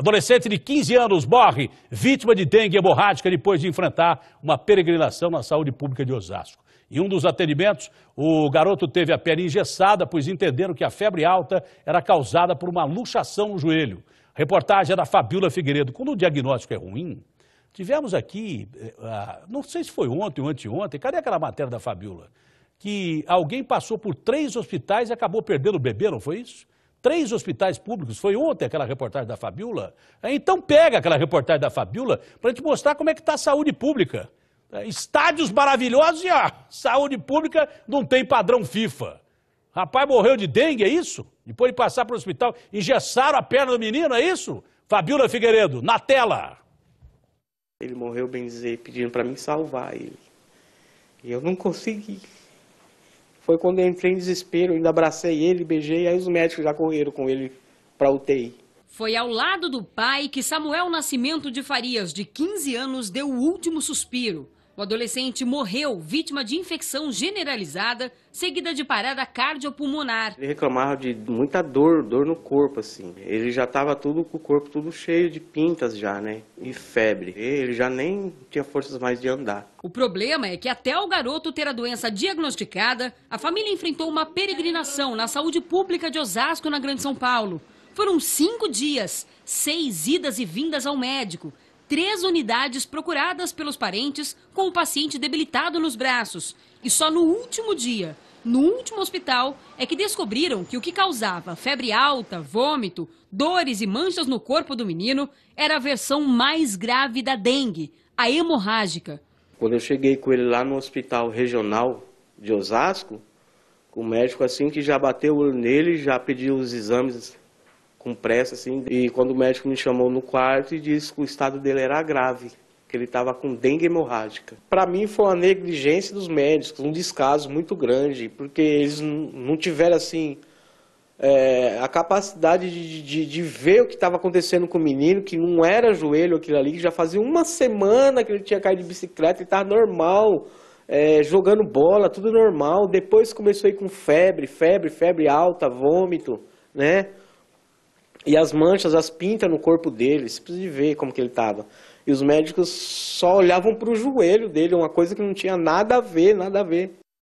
Adolescente de 15 anos morre vítima de dengue hemorrágica depois de enfrentar uma peregrinação na saúde pública de Osasco. Em um dos atendimentos, o garoto teve a pele engessada, pois entenderam que a febre alta era causada por uma luxação no joelho. reportagem é da Fabiola Figueiredo. Quando o diagnóstico é ruim, tivemos aqui, eh, ah, não sei se foi ontem ou anteontem, cadê aquela matéria da Fabiola? Que alguém passou por três hospitais e acabou perdendo o bebê, não foi isso? três hospitais públicos. Foi ontem aquela reportagem da Fabiola. É, então pega aquela reportagem da Fabiola para te mostrar como é que está a saúde pública. É, estádios maravilhosos e a saúde pública não tem padrão FIFA. Rapaz morreu de dengue, é isso? Depois de passar para o hospital, engessaram a perna do menino, é isso? Fabiola Figueiredo, na tela. Ele morreu, bem dizer, pedindo para me salvar ele. E eu não consegui. Foi quando eu entrei em desespero, ainda abracei ele, beijei, aí os médicos já correram com ele para UTI. Foi ao lado do pai que Samuel Nascimento de Farias, de 15 anos, deu o último suspiro. O adolescente morreu vítima de infecção generalizada, seguida de parada cardiopulmonar. Ele reclamava de muita dor, dor no corpo, assim. Ele já estava tudo com o corpo tudo cheio de pintas já, né? E febre. Ele já nem tinha forças mais de andar. O problema é que até o garoto ter a doença diagnosticada, a família enfrentou uma peregrinação na saúde pública de Osasco, na Grande São Paulo. Foram cinco dias, seis idas e vindas ao médico três unidades procuradas pelos parentes com o paciente debilitado nos braços. E só no último dia, no último hospital, é que descobriram que o que causava febre alta, vômito, dores e manchas no corpo do menino era a versão mais grave da dengue, a hemorrágica. Quando eu cheguei com ele lá no hospital regional de Osasco, o médico assim que já bateu o olho nele, já pediu os exames com pressa, assim. E quando o médico me chamou no quarto e disse que o estado dele era grave, que ele estava com dengue hemorrágica. Para mim foi uma negligência dos médicos, um descaso muito grande, porque eles não tiveram, assim, é, a capacidade de, de, de, ver o que estava acontecendo com o menino, que não era joelho aquilo ali, que já fazia uma semana que ele tinha caído de bicicleta, e estava normal, é, jogando bola, tudo normal. Depois começou a ir com febre, febre, febre alta, vômito, né? E as manchas, as pintas no corpo dele, você precisa de ver como que ele estava. E os médicos só olhavam para o joelho dele, uma coisa que não tinha nada a ver, nada a ver.